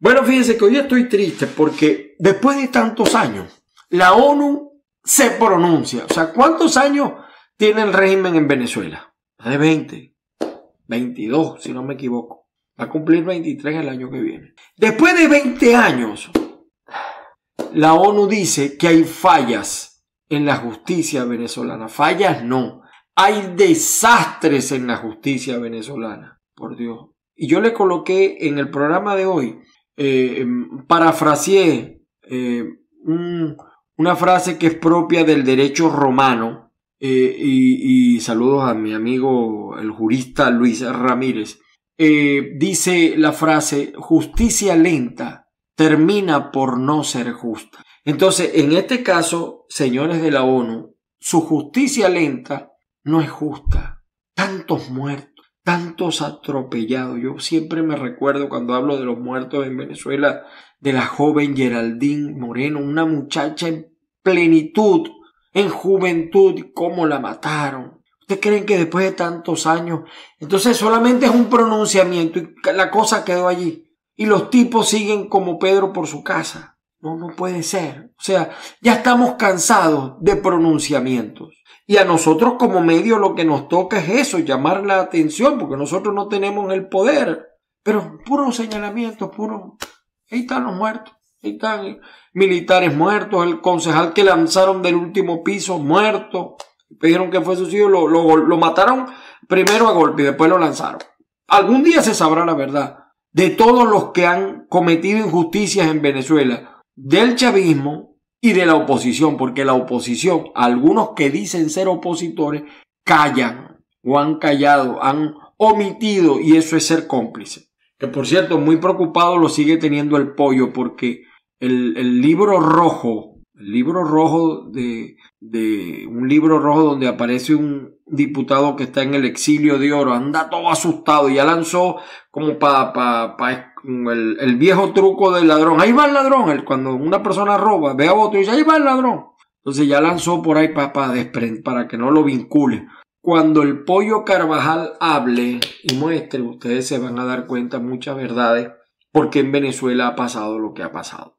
Bueno, fíjense que hoy estoy triste porque después de tantos años, la ONU se pronuncia. O sea, ¿cuántos años tiene el régimen en Venezuela? Más de 20, 22, si no me equivoco. Va a cumplir 23 el año que viene. Después de 20 años, la ONU dice que hay fallas en la justicia venezolana. Fallas no. Hay desastres en la justicia venezolana. Por Dios. Y yo le coloqué en el programa de hoy eh, em, parafraseé eh, una frase que es propia del derecho romano, eh, y, y, saludos a mi amigo el jurista Luis Ramírez, dice la frase, justicia lenta termina por no ser justa. Entonces, en este caso, señores de la ONU, su justicia lenta no es justa. Tantos muertos tantos atropellados. Yo siempre me recuerdo cuando hablo de los muertos en Venezuela, de la joven Geraldine Moreno, una muchacha en plenitud, en juventud, cómo la mataron. ¿Ustedes creen que después de tantos años? Entonces solamente es un pronunciamiento y la cosa quedó allí. Y los tipos siguen como Pedro por su casa. No, no puede ser. O sea, ya estamos cansados de pronunciamientos. Y a nosotros como medio lo que nos toca es eso, llamar la atención, porque nosotros no tenemos el poder. Pero puros señalamientos, puros... Ahí están los muertos. Ahí están militares muertos, el concejal que lanzaron del último piso muerto. pidieron que fue suicidio, lo, lo mataron primero a golpe y después lo lanzaron. Algún día se sabrá la verdad de todos los que han cometido injusticias en Venezuela del chavismo y de la oposición, porque la oposición, algunos que dicen ser opositores, callan o han callado, han omitido y eso es ser cómplice. Que por cierto, muy preocupado lo sigue teniendo el pollo porque el, libro rojo, el libro rojo de, de un libro rojo donde aparece un, diputado que está en el exilio de oro, anda todo asustado y ya lanzó como para el, viejo truco del ladrón. Ahí va el ladrón, el, cuando una persona roba, ve a otro y dice, ahí va el ladrón. Entonces ya lanzó por ahí para, pa para que no lo vincule. Cuando el pollo Carvajal hable y muestre, ustedes se van a dar cuenta muchas verdades porque en Venezuela ha pasado lo que ha pasado.